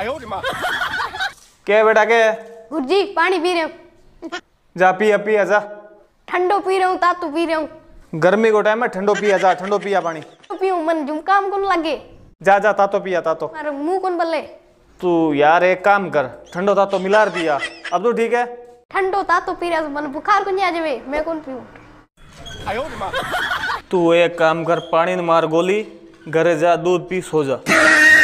आयो रे मां के बेटा के गुरुजी पानी पी रहे हूं जा पी पी आजा ठंडो पी रहा हूं तातू तो पी रहा हूं गर्मी को टाइम है ठंडो पी आजा ठंडो पिया पानी पीऊं मन जुम काम कौन लागे जा जा तातो पिया तातो अरे मुंह कोन बले तू यार एक काम कर ठंडो तातो मिलार दिया अब तो ठीक है ठंडो तातो पी रहा मन बुखार को नहीं आ जावे मैं कौन पीऊ आयो रे मां तू एक काम कर पानी ने मार गोली घरे जा दूध पी सो जा